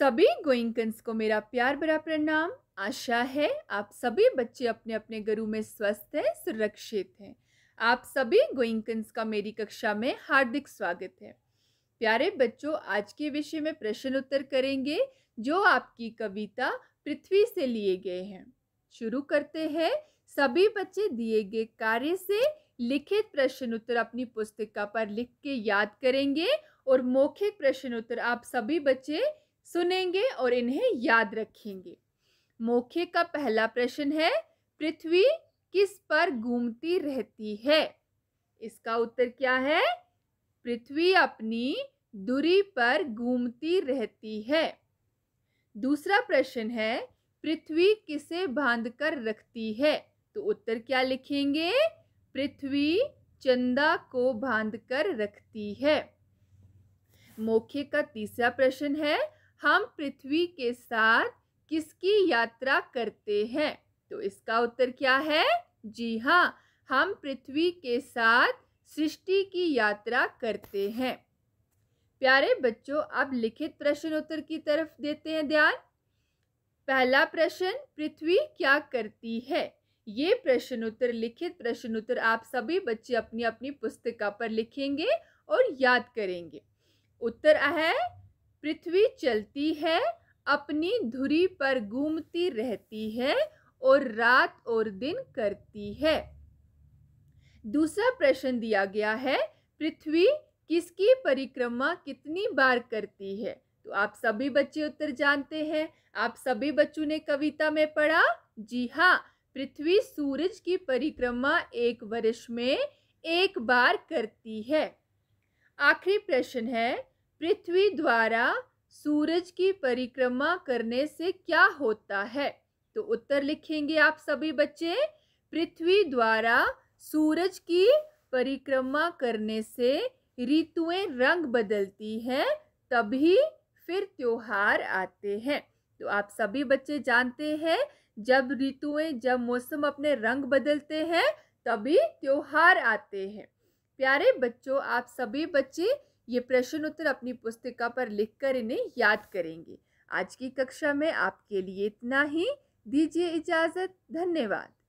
सभी गोइंकन्स को मेरा प्यार भरा प्रणाम आशा है आप सभी बच्चे अपने अपने घरों में स्वस्थ हैं सुरक्षित हैं आप सभी गोइंकन्स का मेरी कक्षा में हार्दिक स्वागत है प्यारे बच्चों आज के विषय में प्रश्न उत्तर करेंगे जो आपकी कविता पृथ्वी से लिए गए हैं शुरू करते हैं सभी बच्चे दिए गए कार्य से लिखित प्रश्न उत्तर अपनी पुस्तिका पर लिख के याद करेंगे और मौखिक प्रश्न उत्तर आप सभी बच्चे सुनेंगे और इन्हें याद रखेंगे मोख्य का पहला प्रश्न है पृथ्वी किस पर घूमती रहती है इसका उत्तर क्या है पृथ्वी अपनी दूरी पर घूमती रहती है दूसरा प्रश्न है पृथ्वी किसे बांध कर रखती है तो उत्तर क्या लिखेंगे पृथ्वी चंदा को बांध कर रखती है मोख्य का तीसरा प्रश्न है हम पृथ्वी के साथ किसकी यात्रा करते हैं तो इसका उत्तर क्या है जी हाँ हम पृथ्वी के साथ सृष्टि की यात्रा करते हैं प्यारे बच्चों अब लिखित प्रश्नोत्तर की तरफ देते हैं ध्यान पहला प्रश्न पृथ्वी क्या करती है ये प्रश्नोत्तर लिखित प्रश्नोत्तर आप सभी बच्चे अपनी अपनी पुस्तिका पर लिखेंगे और याद करेंगे उत्तर है पृथ्वी चलती है अपनी धुरी पर घूमती रहती है और रात और दिन करती है दूसरा प्रश्न दिया गया है पृथ्वी किसकी परिक्रमा कितनी बार करती है तो आप सभी बच्चे उत्तर जानते हैं आप सभी बच्चों ने कविता में पढ़ा जी हाँ पृथ्वी सूरज की परिक्रमा एक वर्ष में एक बार करती है आखिरी प्रश्न है पृथ्वी द्वारा सूरज की परिक्रमा करने से क्या होता है तो उत्तर लिखेंगे आप सभी बच्चे पृथ्वी द्वारा सूरज की परिक्रमा करने से ऋतुएं रंग बदलती हैं तभी फिर त्योहार आते हैं तो आप सभी बच्चे जानते हैं जब ऋतुएं जब मौसम अपने रंग बदलते हैं तभी त्योहार आते हैं प्यारे बच्चों आप सभी बच्चे ये प्रश्न उत्तर अपनी पुस्तिका पर लिखकर इन्हें याद करेंगे आज की कक्षा में आपके लिए इतना ही दीजिए इजाज़त धन्यवाद